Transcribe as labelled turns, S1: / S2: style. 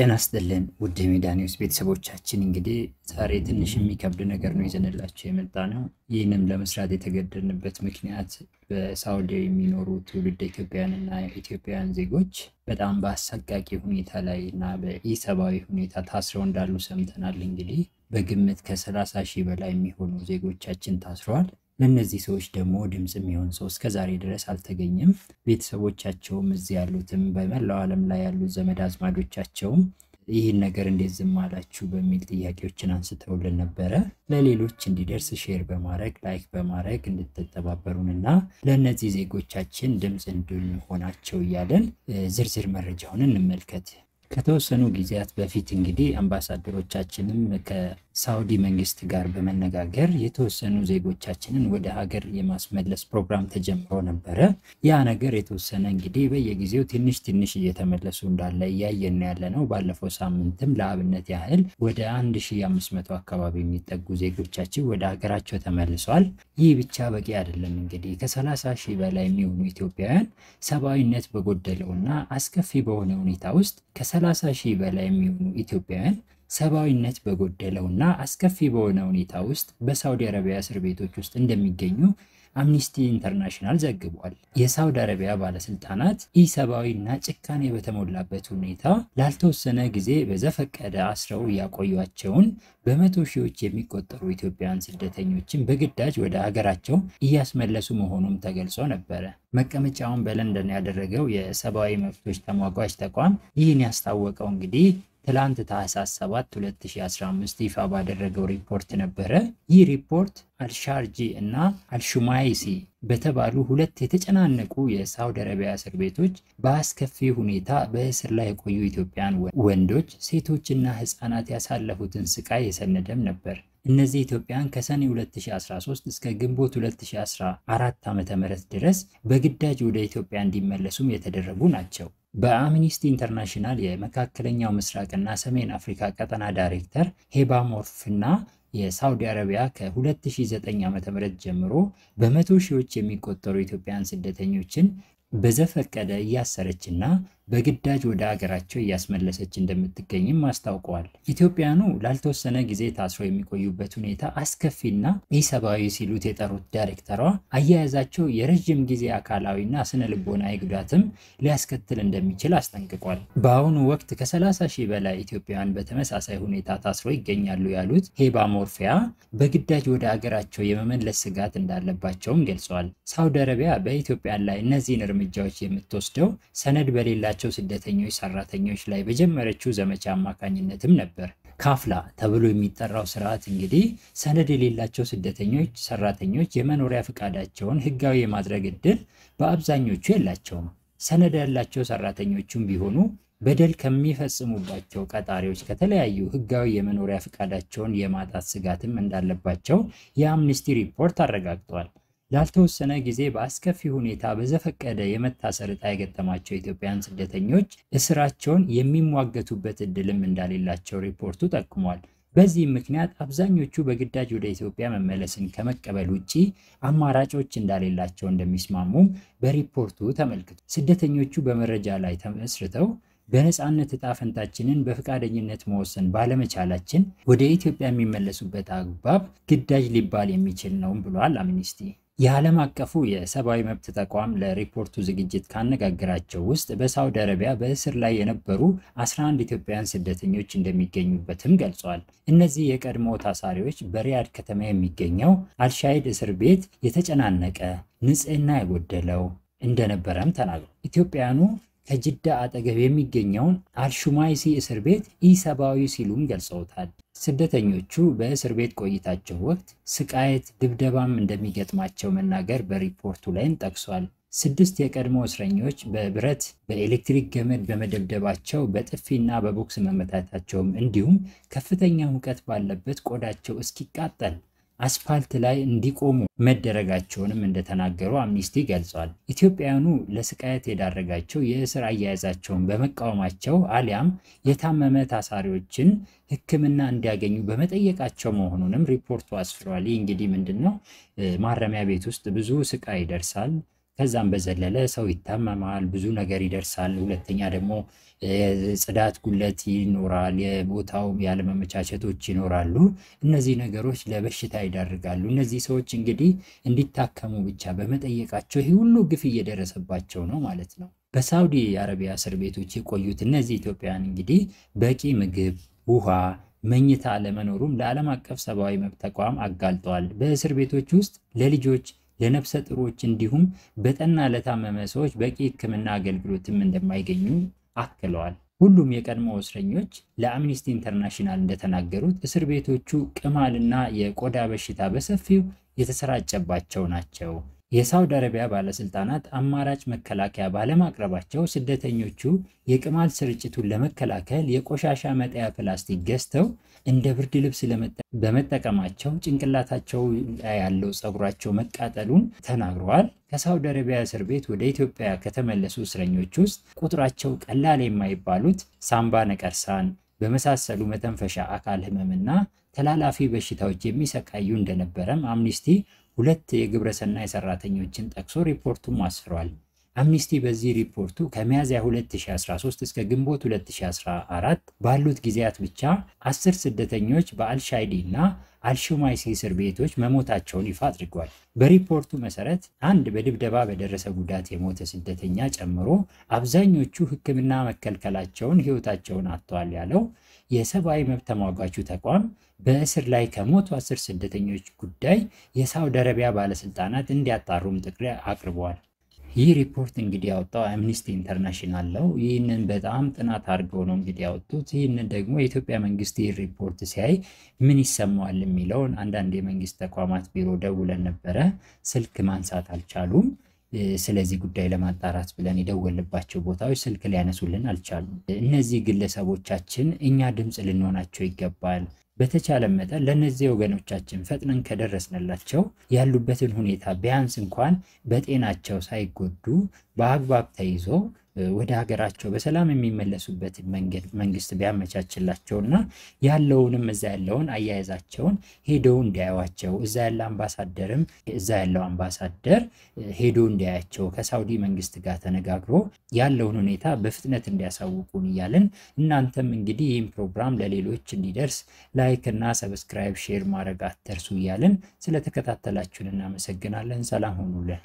S1: ጤና ስጥልን ውድ የሜዳ ኒውስ ቤተሰቦቻችን፣ እንግዲህ ዛሬ ትንሽ የሚከብድ ነገር ነው ይዘንላቸው የመጣ ነው። ይህንም ለመስራት የተገደድንበት ምክንያት በሳውዲ የሚኖሩ ትውልድ ኢትዮጵያውያን እና ኢትዮጵያውያን ዜጎች በጣም በአሰቃቂ ሁኔታ ላይ እና በኢሰብአዊ ሁኔታ ታስረው እንዳሉ ሰምተናል። እንግዲህ በግምት ከሰላሳ ሺህ በላይ የሚሆኑ ዜጎቻችን ታስረዋል። ለእነዚህ ሰዎች ደግሞ ድምፅ የሚሆን ሰው እስከዛሬ ድረስ አልተገኘም። ቤተሰቦቻቸውም እዚህ ያሉትም በመላው ዓለም ላይ ያሉ ዘመድ አዝማዶቻቸውም ይህን ነገር እንዴት ዝም አላችሁ በሚል ጥያቄዎችን አንስተውልን ነበረ። ለሌሎች እንዲደርስ ሼር በማድረግ ላይክ በማድረግ እንድትተባበሩንና ለእነዚህ ዜጎቻችን ድምፅ እንድንሆናቸው እያለን ዝርዝር መረጃውን እንመልከት። ከተወሰኑ ጊዜያት በፊት እንግዲህ አምባሳደሮቻችንም ከሳውዲ መንግስት ጋር በመነጋገር የተወሰኑ ዜጎቻችንን ወደ ሀገር የማስመለስ ፕሮግራም ተጀምሮ ነበረ። ያ ነገር የተወሰነ እንግዲህ በየጊዜው ትንሽ ትንሽ እየተመለሱ እንዳለ እያየን ያለ ነው። ባለፈው ሳምንትም ለአብነት ያህል ወደ 1500 አካባቢ የሚጠጉ ዜጎቻችን ወደ ሀገራቸው ተመልሰዋል። ይህ ብቻ በቂ አይደለም። እንግዲህ ከ30 ሺህ በላይ የሚሆኑ ኢትዮጵያውያን ሰብአዊነት በጎደለውና አስከፊ በሆነ ሁኔታ ውስጥ ከ30 ሺህ በላይ የሚሆኑ ኢትዮጵያውያን ሰብአዊነት በጎደለውና አስከፊ በሆነ ሁኔታ ውስጥ በሳውዲ አረቢያ እስር ቤቶች ውስጥ እንደሚገኙ አምኒስቲ ኢንተርናሽናል ዘግቧል። የሳውዲ አረቢያ ባለስልጣናት ኢሰብአዊና ጭካኔ በተሞላበት ሁኔታ ላልተወሰነ ጊዜ በዘፈቀደ አስረው እያቆዩቸውን በመቶ ሺዎች የሚቆጠሩ ኢትዮጵያውያን ስደተኞችን በግዳጅ ወደ ሀገራቸው እያስመለሱ መሆኑም ተገልጾ ነበረ። መቀመጫውን በለንደን ያደረገው የሰብአዊ መብቶች ተሟጓች ተቋም ይህን ያስታወቀው እንግዲህ ትላንት ታህሳስ 7 2015 ይፋ ባደረገው ሪፖርት ነበረ። ይህ ሪፖርት አልሻርጂ እና አልሹማይሲ በተባሉ ሁለት የተጨናነቁ የሳውዲ አረቢያ እስር ቤቶች በአስከፊ ሁኔታ በእስር ላይ የቆዩ ኢትዮጵያን ወንዶች፣ ሴቶችና ህፃናት ያሳለፉትን ስቃይ የሰነደም ነበር። እነዚህ ኢትዮጵያን ከሰኔ 2013 እስከ ግንቦት 2014 ዓ.ም ድረስ በግዳጅ ወደ ኢትዮጵያ እንዲመለሱም የተደረጉ ናቸው። በአምኒስቲ ኢንተርናሽናል የመካከለኛው ምስራቅና ሰሜን አፍሪካ ቀጠና ዳይሬክተር ሄባ ሞርፍና የሳውዲ አረቢያ ከ2009 ም ጀምሮ በመቶ ሺዎች የሚቆጠሩ ኢትዮጵያን ስደተኞችን በዘፈቀደ እያሰረችና በግዳጅ ወደ አገራቸው እያስመለሰች እንደምትገኝም አስታውቀዋል። ኢትዮጵያኑ ላልተወሰነ ጊዜ ታስረው የሚቆዩበት ሁኔታ አስከፊና ኢሰብአዊ ሲሉት የጠሩት ዳይሬክተሯ አያያዛቸው የረዥም ጊዜ አካላዊና ስነ ልቦናዊ ጉዳትም ሊያስከትል እንደሚችል አስጠንቅቋል። በአሁኑ ወቅት ከ30 ሺህ በላይ ኢትዮጵያውያን በተመሳሳይ ሁኔታ ታስረው ይገኛሉ ያሉት ሄባ ሞርፊያ በግዳጅ ወደ አገራቸው የመመለስ ስጋት እንዳለባቸውም ገልጸዋል። ሳውዲ አረቢያ በኢትዮጵያ ላይ እነዚህን እርምጃዎች የምትወስደው ሰነድ በሌላ በምትረዳቸው ስደተኞች ሰራተኞች ላይ በጀመረችው ዘመቻ አማካኝነትም ነበር። ካፍላ ተብሎ የሚጠራው ስርዓት እንግዲህ ሰነድ የሌላቸው ስደተኞች ሰራተኞች የመኖሪያ ፈቃዳቸውን ህጋዊ የማድረግ እድል በአብዛኞቹ የላቸውም። ሰነድ ያላቸው ሰራተኞቹም ቢሆኑ በደል ከሚፈጽሙባቸው ቀጣሪዎች ከተለያዩ ህጋዊ የመኖሪያ ፈቃዳቸውን የማጣት ስጋትም እንዳለባቸው የአምኒስቲ ሪፖርት አረጋግጧል። ላልተወሰነ ጊዜ በአስከፊ ሁኔታ በዘፈቀደ የመታሰር ዕጣ የገጠማቸው ኢትዮጵያውያን ስደተኞች እስራቸውን የሚሟገቱበት እድልም እንዳሌላቸው ሪፖርቱ ጠቁሟል። በዚህም ምክንያት አብዛኞቹ በግዳጅ ወደ ኢትዮጵያ መመለስን ከመቀበል ውጪ አማራጮች እንዳሌላቸው እንደሚስማሙም በሪፖርቱ ተመልክቷል። ስደተኞቹ በመረጃ ላይ ተመስርተው በነፃነት እጣ ፈንታችንን በፈቃደኝነት መወሰን ባለመቻላችን ወደ ኢትዮጵያ የሚመለሱበት አግባብ ግዳጅ ሊባል የሚችል ነው ብሏል አምኒስቲ። የዓለም አቀፉ የሰብአዊ መብት ተቋም ለሪፖርቱ ዝግጅት ካነጋገራቸው ውስጥ በሳውዲ አረቢያ በእስር ላይ የነበሩ 11 ኢትዮጵያውያን ስደተኞች እንደሚገኙበትም ገልጿል። እነዚህ የቀድሞ ታሳሪዎች በሪያድ ከተማ የሚገኘው አልሻይድ እስር ቤት የተጨናነቀ፣ ንጽህና የጎደለው እንደነበረም ተናግሯል። ኢትዮጵያውያኑ ከጅዳ አጠገብ የሚገኘውን አልሹማይሲ እስር ቤት ኢሰብአዊ ሲሉም ገልጸውታል። ስደተኞቹ በእስር ቤት ቆይታቸው ወቅት ስቃየት፣ ድብደባም እንደሚገጥማቸው መናገር በሪፖርቱ ላይም ጠቅሷል። ስድስት የቀድሞ እስረኞች በብረት በኤሌክትሪክ ገመድ በመደብደባቸው በጥፊና በቦክስ መመታታቸውም እንዲሁም ከፍተኛ ሙቀት ባለበት ቆዳቸው እስኪቃጠል አስፋልት ላይ እንዲቆሙ መደረጋቸውንም እንደተናገሩ አምኒስቲ ገልጿል። ኢትዮጵያውያኑ ለስቃየት የዳረጋቸው የእስር አያያዛቸውን በመቃወማቸው አሊያም የታመመ ታሳሪዎችን ሕክምና እንዲያገኙ በመጠየቃቸው መሆኑንም ሪፖርቱ አስፍሯል። ይህ እንግዲህ ምንድን ነው ማረሚያ ቤት ውስጥ ብዙ ስቃይ ይደርሳል ከዛም በዘለለ ሰው ይታመማል፣ ብዙ ነገር ይደርሳል። ሁለተኛ ደግሞ ጽዳት ጉለት ይኖራል፣ የቦታው ያለመመቻቸቶች ይኖራሉ። እነዚህ ነገሮች ለበሽታ ይዳርጋሉ። እነዚህ ሰዎች እንግዲህ እንዲታከሙ ብቻ በመጠየቃቸው ይህ ሁሉ ግፍ እየደረሰባቸው ነው ማለት ነው። በሳውዲ አረቢያ እስር ቤቶች የቆዩት እነዚህ ኢትዮጵያውያን እንግዲህ በቂ ምግብ፣ ውሃ መኝታ አለመኖሩም ለዓለም አቀፍ ሰብአዊ መብት ተቋም አጋልጠዋል። በእስር ቤቶች ውስጥ ለልጆች ለነፍሰ ጥሮች እንዲሁም በጠና ለታመመ ሰዎች በቂ ሕክምና አገልግሎትም እንደማይገኙ አክለዋል። ሁሉም የቀድሞ እስረኞች ለአምኒስቲ ኢንተርናሽናል እንደተናገሩት እስር ቤቶቹ ቅማልና የቆዳ በሽታ በሰፊው የተሰራጨባቸው ናቸው። የሳውዲ አረቢያ ባለስልጣናት አማራጭ መከላከያ ባለማቅረባቸው ስደተኞቹ የቅማል ስርጭቱን ለመከላከል የቆሻሻ መጣያ ፕላስቲክ ገዝተው እንደ ብርድ ልብስ በመጠቀማቸው ጭንቅላታቸው ያለው ፀጉራቸው መቃጠሉን ተናግረዋል። ከሳውዲ አረቢያ እስር ቤት ወደ ኢትዮጵያ ከተመለሱ እስረኞች ውስጥ ቁጥራቸው ቀላል የማይባሉት ሳምባ ነቀርሳን በመሳሰሉ መተንፈሻ አካል ህመምና ተላላፊ በሽታዎች የሚሰቃዩ እንደነበረም አምኒስቲ ሁለት የግብረሰናይ ሰራተኞችን ጠቅሶ ሪፖርቱም አስፍሯል። አምኒስቲ በዚህ ሪፖርቱ ከሚያዝያ 2013 እስከ ግንቦት 2014 ባሉት ጊዜያት ብቻ አስር ስደተኞች በአልሻይዲ እና አልሹማይሲ እስር ቤቶች መሞታቸውን ይፋ አድርጓል። በሪፖርቱ መሰረት አንድ በድብደባ በደረሰ ጉዳት የሞተ ስደተኛ ጨምሮ አብዛኞቹ ሕክምና መከልከላቸውን ሕይወታቸውን አጥተዋል ያለው የሰብአዊ መብት ተሟጋቹ ተቋም በእስር ላይ ከሞቱ አስር ስደተኞች ጉዳይ የሳውዲ አረቢያ ባለስልጣናት እንዲያጣሩም ጥሪ አቅርበዋል። ይህ ሪፖርት እንግዲህ ያወጣው አምኒስቲ ኢንተርናሽናል ነው። ይህንን በጣም ጥናት አድርገው ነው እንግዲህ ያወጡት። ይህንን ደግሞ የኢትዮጵያ መንግስት ይህ ሪፖርት ሲያይ ምን ይሰማዋል የሚለውን አንዳንድ የመንግስት ተቋማት ቢሮ ደውለን ነበረ፣ ስልክ ማንሳት አልቻሉም። ስለዚህ ጉዳይ ለማጣራት ብለን የደወልባቸው ቦታዎች ስልክ ሊያነሱልን አልቻሉም። እነዚህ ግለሰቦቻችን እኛ ድምፅ ልንሆናቸው ይገባል። በተቻለ መጠን ለእነዚህ ወገኖቻችን ፈጥነን ከደረስንላቸው ያሉበትን ሁኔታ ቢያንስ እንኳን በጤናቸው ሳይጎዱ በአግባብ ተይዞ ወደ ሀገራቸው በሰላም የሚመለሱበት መንገድ መንግስት ቢያመቻችላቸው እና ያለውንም እዛ ያለውን አያያዛቸውን ሄደው እንዲያዩቸው እዛ ያለ አምባሳደርም እዛ ያለው አምባሳደር ሄዶ እንዲያያቸው ከሳውዲ መንግስት ጋር ተነጋግሮ ያለውን ሁኔታ በፍጥነት እንዲያሳውቁን እያልን እናንተም እንግዲህ ይህም ፕሮግራም ለሌሎች እንዲደርስ ላይክ እና ሰብስክራይብ ሼር ማድረግ አትርሱ እያልን ስለተከታተላችሁን እናመሰግናለን። ሰላም ሆኑልን።